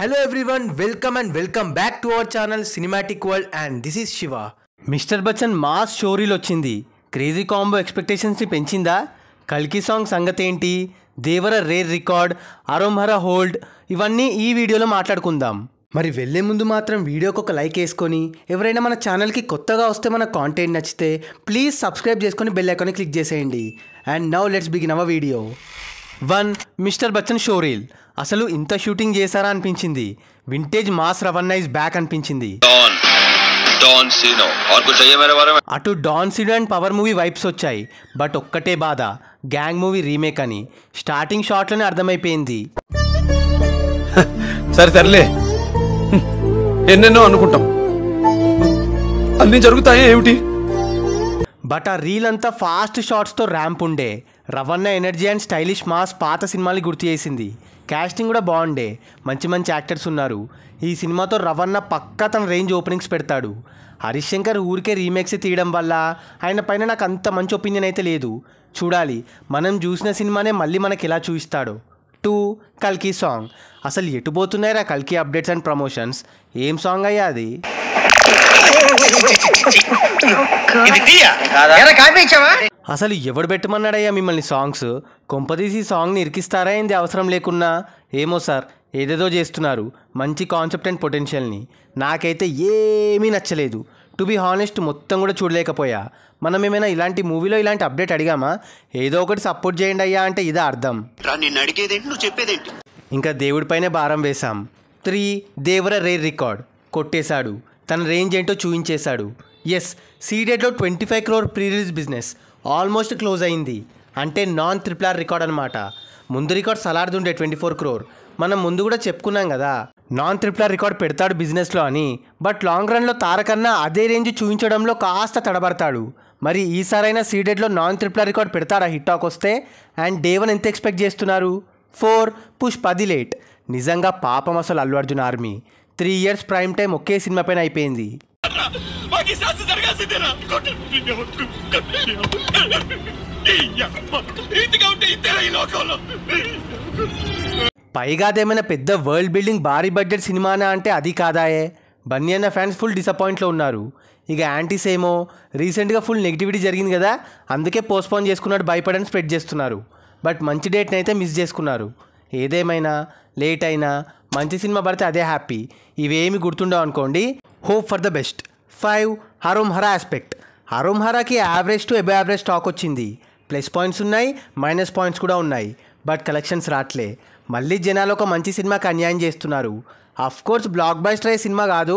hello everyone welcome and welcome back to our channel cinematic world and this is Shiva mister Bachchan mass స్టోరీలు వచ్చింది crazy combo ఎక్స్పెక్టేషన్స్ని పెంచిందా కల్కి song సంగతి ఏంటి Devara rare record అరోమహర hold ఇవన్నీ ఈ వీడియోలో మాట్లాడుకుందాం మరి వెళ్ళే ముందు మాత్రం వీడియోకి ఒక లైక్ వేసుకొని ఎవరైనా మన ఛానల్కి కొత్తగా వస్తే మన కాంటెంట్ నచ్చితే ప్లీజ్ సబ్స్క్రైబ్ చేసుకొని బెల్ ఐకాన్ని క్లిక్ చేసేయండి and now let's begin our video one mister Bachchan showreel అసలు ఇంత షూటింగ్ చేశారా అనిపించింది vintage mass Ravanna is back అనిపించింది అటు డాన్ సీడో అండ్ పవర్ మూవీ వైప్స్ వచ్చాయి బట్ ఒక్కటే బాధ గ్యాంగ్ మూవీ రీమేక్ అని స్టార్టింగ్ షాట్లోనే అర్థమైపోయింది సరే సర్లే ఎన్నెన్నో అనుకుంటాం అన్నీ జరుగుతాయి ఏమిటి బట్ ఆ రీల్ అంతా ఫాస్ట్ షార్ట్స్తో ర్యాంప్ ఉండే రవణ ఎనర్జీ అండ్ స్టైలిష్ మాస్ పాత సినిమాలు గుర్తు చేసింది క్యాస్టింగ్ కూడా బాగుండే మంచి మంచి యాక్టర్స్ ఉన్నారు ఈ సినిమాతో రవణ పక్కా తన రేంజ్ ఓపెనింగ్స్ పెడతాడు హరీష్ శంకర్ ఊరికే రీమేక్స్ తీయడం వల్ల ఆయన పైన నాకు అంత మంచి ఒపీనియన్ అయితే లేదు చూడాలి మనం చూసిన సినిమానే మళ్ళీ మనకి ఎలా చూపిస్తాడో టూ కల్కి సాంగ్ అసలు ఎటు పోతున్నాయిరా కల్కి అప్డేట్స్ అండ్ ప్రమోషన్స్ ఏం సాంగ్ అయ్యా అది అసలు ఎవడు పెట్టమన్నాడయ్యా మిమ్మల్ని సాంగ్స్ కొంపదీసి సాంగ్ని ఇరికిస్తారా ఏంది అవసరం లేకున్నా ఏమో సార్ ఏదేదో చేస్తున్నారు మంచి కాన్సెప్ట్ అండ్ పొటెన్షియల్ని నాకైతే ఏమీ నచ్చలేదు టు బి హానెస్ట్ మొత్తం కూడా చూడలేకపోయా మనం ఏమైనా ఇలాంటి మూవీలో ఇలాంటి అప్డేట్ అడిగామా ఏదో ఒకటి సపోర్ట్ చేయండి అయ్యా అంటే ఇదే అర్థం ఇంకా దేవుడిపైనే భారం వేశాం త్రీ దేవర రే రికార్డ్ కొట్టేశాడు తన రేంజ్ ఏంటో చూపించేశాడు ఎస్ సీడెడ్లో twenty five crore pre release business almost close అయింది అంటే నాన్ ఆర్ రికార్డ్ అనమాట ముందు రికార్డ్ సలార్ది ఉండే ట్వంటీ ఫోర్ క్రోర్ మనం ముందు కూడా చెప్పుకున్నాం కదా నాన్ ఆర్ రికార్డ్ పెడతాడు బిజినెస్లో అని బట్ లాంగ్ రన్లో తారకన్నా అదే రేంజ్ చూపించడంలో కాస్త తడబడతాడు మరి ఈసారైనా సీడెడ్లో నాన్ ఆర్ రికార్డ్ పెడతాడా హిట్టాక్ వస్తే అండ్ డే వన్ ఎంత ఎక్స్పెక్ట్ చేస్తున్నారు ఫోర్ పుష్ పది లేట్ నిజంగా పాపం అసలు Allu Arjun army three years prime time ఒకే సినిమా పైన అయిపోయింది పైగా అదేమైనా పెద్ద వరల్డ్ బిల్డింగ్ భారీ బడ్జెట్ సినిమానా అంటే అది కాదాయే బన్నీ అన్న ఫ్యాన్స్ ఫుల్ డిసప్పాయింట్లో ఉన్నారు ఇక యాంటీస్ ఏమో రీసెంట్గా ఫుల్ నెగిటివిటీ జరిగింది కదా అందుకే పోస్ట్పోన్ చేసుకున్నాడు భయపడని స్ప్రెడ్ చేస్తున్నారు బట్ మంచి డేట్ని అయితే మిస్ చేసుకున్నారు ఏదేమైనా లేట్ అయినా మంచి సినిమా పడితే అదే హ్యాపీ ఇవేమి గుర్తుండవు అనుకోండి hope for the best five Harom Hara aspect హరోంహరాకి average to above average stock వచ్చింది ప్లస్ పాయింట్స్ ఉన్నాయి మైనస్ పాయింట్స్ కూడా ఉన్నాయి బట్ కలెక్షన్స్ రాట్లే మళ్ళీ జనాలు ఒక మంచి సినిమాకి అన్యాయం చేస్తున్నారు కోర్స్ బ్లాక్ బస్టర్ అయ్యే సినిమా కాదు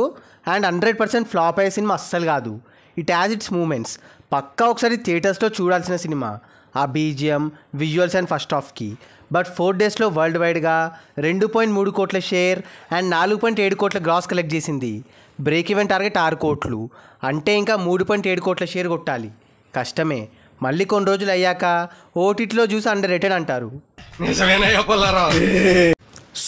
అండ్ హండ్రెడ్ పర్సెంట్ ఫ్లాప్ అయ్యే సినిమా అస్సలు కాదు ఇట్ యాజ్ ఇట్స్ మూమెంట్స్ పక్కా ఒకసారి థియేటర్స్లో చూడాల్సిన సినిమా ఆ బీజిఎం విజువల్స్ అండ్ ఫస్ట్ హాఫ్కి బట్ ఫోర్ డేస్లో వరల్డ్ వైడ్గా రెండు పాయింట్ మూడు కోట్ల షేర్ అండ్ నాలుగు పాయింట్ ఏడు కోట్ల గ్రాస్ కలెక్ట్ చేసింది బ్రేక్ ఈవెన్ టార్గెట్ ఆరు కోట్లు అంటే ఇంకా మూడు పాయింట్ ఏడు కోట్ల షేర్ కొట్టాలి కష్టమే మళ్ళీ కొన్ని రోజులు అయ్యాక ఓటీటీలో చూసి అండర్ రిటర్న్ అంటారు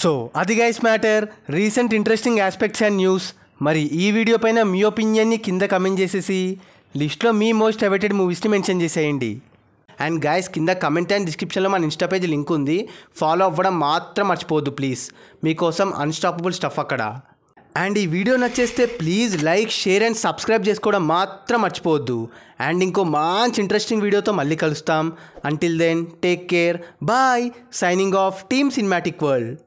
సో అది guys matter recent interesting aspects and news మరి ఈ వీడియో పైన మీ ఒపీనియన్ని కింద కమెంట్ చేసేసి లిస్ట్లో మీ మోస్ట్ అవైటెడ్ మూవీస్ని మెన్షన్ చేసేయండి అండ్ గైస్ కింద కమెంట్ అండ్ డిస్క్రిప్షన్లో మన ఇన్స్టా పేజ్ లింక్ ఉంది ఫాలో అవ్వడం మాత్రం మర్చిపోద్దు ప్లీజ్ మీకోసం అన్స్టాపబుల్ స్టఫ్ అక్కడ అండ్ ఈ వీడియో నచ్చేస్తే please like share and subscribe చేసుకోవడం మాత్రం మర్చిపోవద్దు అండ్ ఇంకో మంచి ఇంట్రెస్టింగ్ వీడియోతో మళ్ళీ కలుస్తాం until then take care bye signing off team cinematic world